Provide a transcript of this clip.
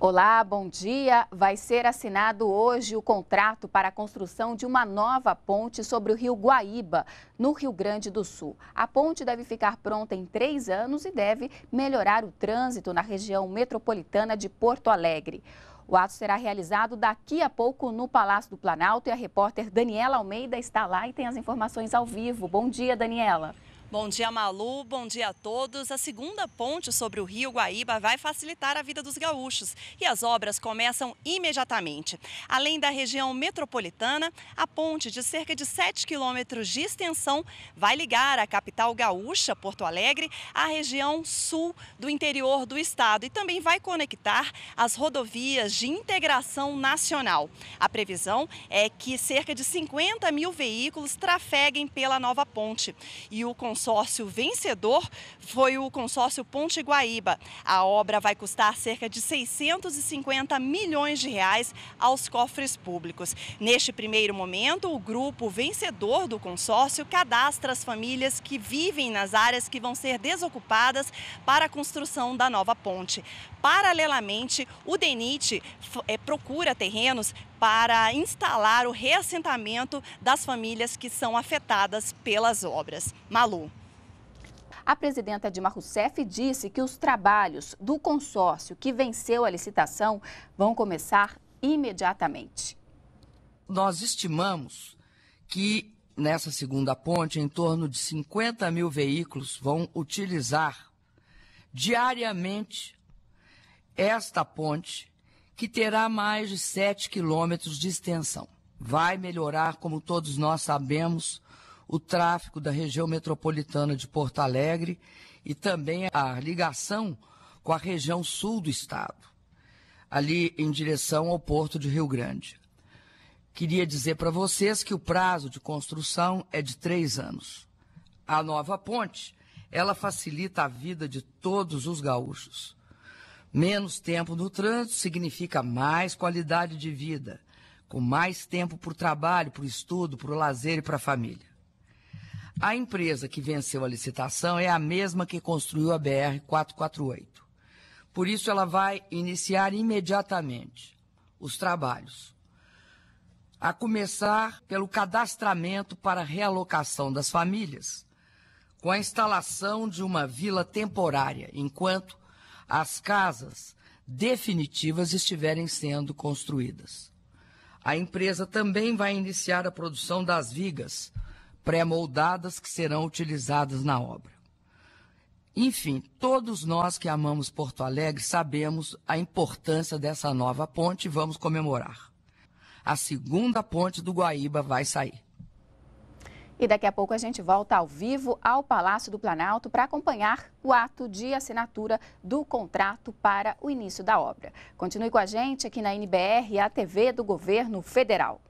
Olá, bom dia. Vai ser assinado hoje o contrato para a construção de uma nova ponte sobre o rio Guaíba, no Rio Grande do Sul. A ponte deve ficar pronta em três anos e deve melhorar o trânsito na região metropolitana de Porto Alegre. O ato será realizado daqui a pouco no Palácio do Planalto e a repórter Daniela Almeida está lá e tem as informações ao vivo. Bom dia, Daniela. Bom dia, Malu. Bom dia a todos. A segunda ponte sobre o Rio Guaíba vai facilitar a vida dos gaúchos e as obras começam imediatamente. Além da região metropolitana, a ponte de cerca de 7 quilômetros de extensão vai ligar a capital gaúcha, Porto Alegre, à região sul do interior do estado e também vai conectar as rodovias de integração nacional. A previsão é que cerca de 50 mil veículos trafeguem pela nova ponte e o consórcio vencedor foi o consórcio Ponte Guaíba. A obra vai custar cerca de 650 milhões de reais aos cofres públicos. Neste primeiro momento, o grupo vencedor do consórcio cadastra as famílias que vivem nas áreas que vão ser desocupadas para a construção da nova ponte. Paralelamente, o DENIT eh, procura terrenos para instalar o reassentamento das famílias que são afetadas pelas obras. Malu. A presidenta Dilma Rousseff disse que os trabalhos do consórcio que venceu a licitação vão começar imediatamente. Nós estimamos que nessa segunda ponte, em torno de 50 mil veículos vão utilizar diariamente esta ponte que terá mais de 7 quilômetros de extensão. Vai melhorar, como todos nós sabemos, o tráfego da região metropolitana de Porto Alegre e também a ligação com a região sul do estado, ali em direção ao porto de Rio Grande. Queria dizer para vocês que o prazo de construção é de três anos. A nova ponte, ela facilita a vida de todos os gaúchos. Menos tempo no trânsito significa mais qualidade de vida, com mais tempo para o trabalho, para o estudo, para o lazer e para a família. A empresa que venceu a licitação é a mesma que construiu a BR-448. Por isso, ela vai iniciar imediatamente os trabalhos, a começar pelo cadastramento para realocação das famílias, com a instalação de uma vila temporária, enquanto as casas definitivas estiverem sendo construídas. A empresa também vai iniciar a produção das vigas pré-moldadas que serão utilizadas na obra. Enfim, todos nós que amamos Porto Alegre sabemos a importância dessa nova ponte e vamos comemorar. A segunda ponte do Guaíba vai sair. E daqui a pouco a gente volta ao vivo ao Palácio do Planalto para acompanhar o ato de assinatura do contrato para o início da obra. Continue com a gente aqui na NBR, a TV do Governo Federal.